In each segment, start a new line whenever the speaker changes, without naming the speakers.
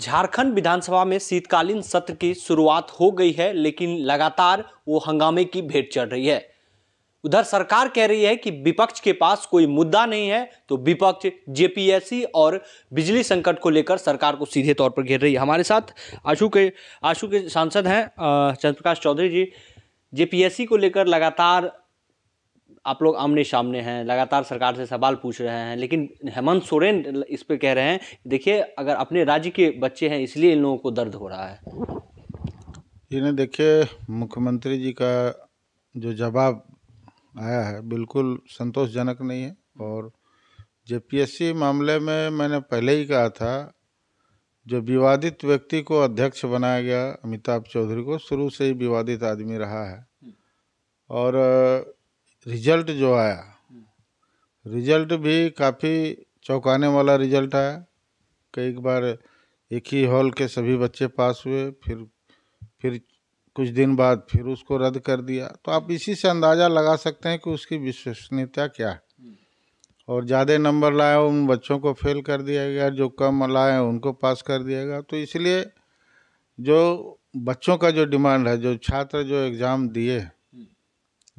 झारखंड विधानसभा में शीतकालीन सत्र की शुरुआत हो गई है लेकिन लगातार वो हंगामे की भेंट चढ़ रही है उधर सरकार कह रही है कि विपक्ष के पास कोई मुद्दा नहीं है तो विपक्ष जेपीएससी और बिजली संकट को लेकर सरकार को सीधे तौर पर घेर रही है हमारे साथ आशु के आशु के सांसद हैं चंद्रप्रकाश चौधरी जी जेपीएससी को लेकर लगातार आप लोग आमने सामने हैं लगातार सरकार से सवाल पूछ रहे हैं लेकिन हेमंत सोरेन इस पर कह रहे हैं देखिए अगर अपने राज्य के बच्चे हैं इसलिए इन लोगों को दर्द हो रहा है
इन्हें देखिए मुख्यमंत्री जी का जो जवाब आया है बिल्कुल संतोषजनक नहीं है और जे मामले में मैंने पहले ही कहा था जो विवादित व्यक्ति को अध्यक्ष बनाया गया अमिताभ चौधरी को शुरू से ही विवादित आदमी रहा है और रिजल्ट जो आया रिजल्ट भी काफ़ी चौंकाने वाला रिजल्ट आया कई बार एक ही हॉल के सभी बच्चे पास हुए फिर फिर कुछ दिन बाद फिर उसको रद्द कर दिया तो आप इसी से अंदाज़ा लगा सकते हैं कि उसकी विश्वसनीयता क्या है और ज़्यादा नंबर लाए उन बच्चों को फेल कर दिया गया जो कम लाए उनको पास कर दिया गया तो इसलिए जो बच्चों का जो डिमांड है जो छात्र जो एग्ज़ाम दिए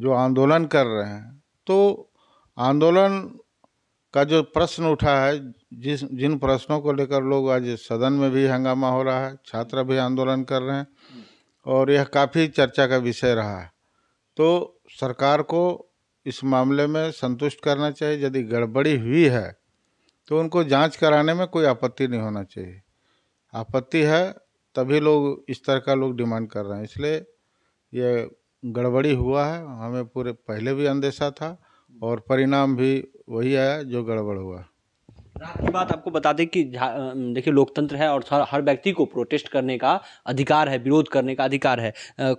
जो आंदोलन कर रहे हैं तो आंदोलन का जो प्रश्न उठा है जिस जिन प्रश्नों को लेकर लोग आज सदन में भी हंगामा हो रहा है छात्र भी आंदोलन कर रहे हैं और यह काफ़ी चर्चा का विषय रहा है तो सरकार को इस मामले में संतुष्ट करना चाहिए यदि गड़बड़ी हुई है तो उनको जांच कराने में कोई आपत्ति नहीं होना चाहिए आपत्ति है तभी लोग इस तरह का लोग डिमांड कर रहे हैं इसलिए यह गड़बड़ी हुआ है हमें पूरे पहले भी अंदेशा था और परिणाम भी वही आया जो गड़बड़ हुआ
रात की बात आपको बता दें कि देखिए लोकतंत्र है और हर व्यक्ति को प्रोटेस्ट करने का अधिकार है विरोध करने का अधिकार है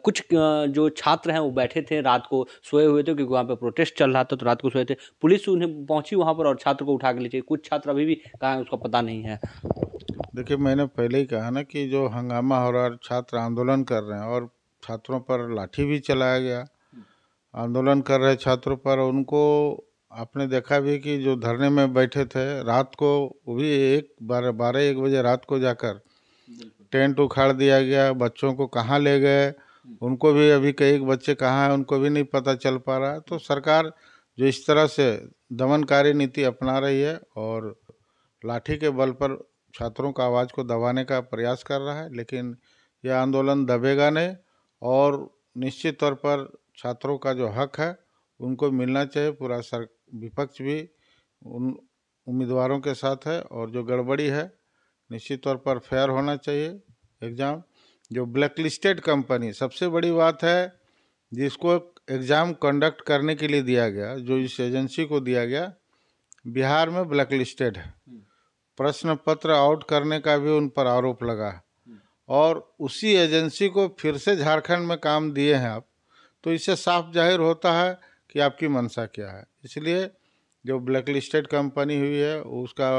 कुछ जो छात्र हैं वो बैठे थे रात को सोए हुए थे क्योंकि वहाँ पर प्रोटेस्ट चल रहा था तो रात को सोए थे पुलिस उन्हें पहुँची वहाँ पर और छात्र को उठा के ले कुछ छात्र अभी भी कहाँ है उसका पता नहीं है
देखिए मैंने पहले ही कहा ना कि जो हंगामा हो रहा है छात्र आंदोलन कर रहे हैं और छात्रों पर लाठी भी चलाया गया आंदोलन कर रहे छात्रों पर उनको आपने देखा भी कि जो धरने में बैठे थे रात को वो भी एक बार बारह एक बजे रात को जाकर टेंट उखाड़ दिया गया बच्चों को कहाँ ले गए हम्म। उनको भी अभी कई बच्चे कहाँ हैं उनको भी नहीं पता चल पा रहा तो सरकार जो इस तरह से दमनकारी नीति अपना रही है और लाठी के बल पर छात्रों का आवाज़ को दबाने का प्रयास कर रहा है लेकिन यह आंदोलन दबेगा नहीं और निश्चित तौर पर छात्रों का जो हक है उनको मिलना चाहिए पूरा सर विपक्ष भी उन उम्मीदवारों के साथ है और जो गड़बड़ी है निश्चित तौर पर फेयर होना चाहिए एग्ज़ाम जो ब्लैकलिस्टेड कंपनी सबसे बड़ी बात है जिसको एग्ज़ाम कंडक्ट करने के लिए दिया गया जो इस एजेंसी को दिया गया बिहार में ब्लैकलिस्टेड है हम्म। प्रश्न पत्र आउट करने का भी उन पर आरोप लगा है और उसी एजेंसी को फिर से झारखंड में काम दिए हैं आप तो इससे साफ जाहिर होता है कि आपकी मंशा क्या है इसलिए जो ब्लैक लिस्टेड कंपनी हुई है उसका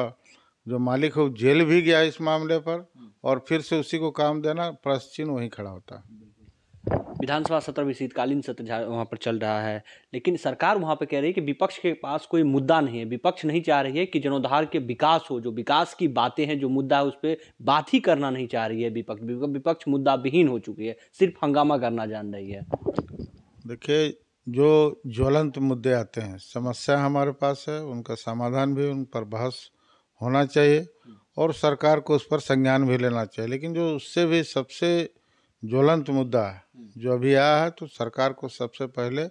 जो मालिक है वो जेल भी गया इस मामले पर हम्म। और फिर से उसी को काम देना प्रश्चिन वहीं खड़ा होता है
विधानसभा सत्र भी शीतकालीन सत्र वहाँ पर चल रहा है लेकिन सरकार वहाँ पर कह रही है कि विपक्ष के पास कोई मुद्दा नहीं है विपक्ष नहीं चाह रही है कि जनोद्धार के विकास हो जो विकास की बातें हैं जो मुद्दा है उस पर बात ही करना नहीं चाह रही है विपक्ष विपक्ष मुद्दा विहीन हो चुकी है सिर्फ हंगामा करना जान रही है
देखिए जो ज्वलंत मुद्दे आते हैं समस्या हमारे पास है उनका समाधान भी उन पर बहस होना चाहिए और सरकार को उस पर संज्ञान भी लेना चाहिए लेकिन जो उससे भी सबसे ज्वलंत मुद्दा है हम्म। जो अभी आया है तो सरकार को सबसे पहले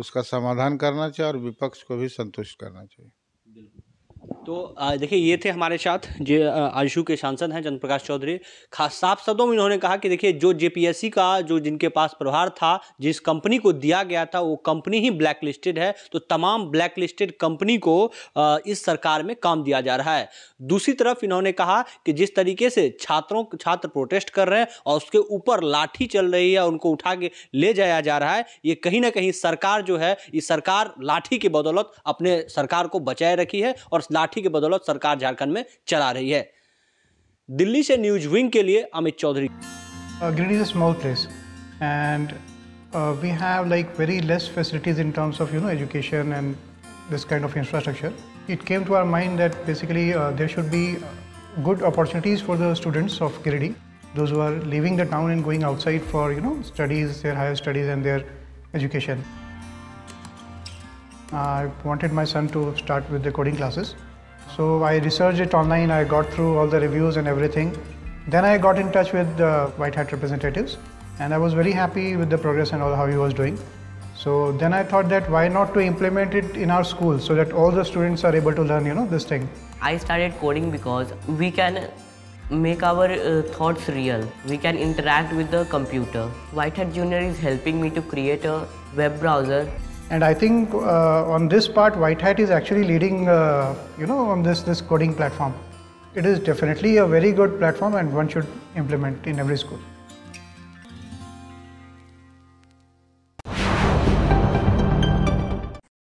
उसका समाधान करना चाहिए और विपक्ष को भी संतुष्ट करना चाहिए
तो देखिए ये थे हमारे साथ जे आयुषू के सांसद हैं चंद्रप्रकाश चौधरी खास साफ शब्दों में इन्होंने कहा कि देखिए जो जेपीएससी का जो जिनके पास प्रभार था जिस कंपनी को दिया गया था वो कंपनी ही ब्लैक लिस्टेड है तो तमाम ब्लैक लिस्टेड कंपनी को इस सरकार में काम दिया जा रहा है दूसरी तरफ इन्होंने कहा कि जिस तरीके से छात्रों छात्र प्रोटेस्ट कर रहे हैं और उसके ऊपर लाठी चल रही है उनको उठा के ले जाया जा रहा है ये कहीं ना कहीं सरकार जो है ये सरकार लाठी की बदौलत अपने सरकार को बचाए रखी है और लाठी लाठी के बदौलत सरकार झारखंड में चला रही है दिल्ली से न्यूज विंग के लिए Amit
Chaudhary this kind of infrastructure. It came to our mind that basically uh, there should be good opportunities for the students of Giridi, those who are leaving the town and going outside for you know studies, their higher studies and their education. I wanted my son to start with the coding classes. So I researched it online, I got through all the reviews and everything. Then I got in touch with the White Hat representatives and I was very happy with the progress and all how he was doing. So then I thought that why not to implement it in our school so that all the students are able to learn, you know, this thing.
I started coding because we can make our uh, thoughts real. We can interact with the computer. White Hat Junior is helping me to create a web browser and I think
uh, on this part, White Hat is actually leading, uh, you know, on this, this coding platform. It is definitely a very good platform and one should implement in every school.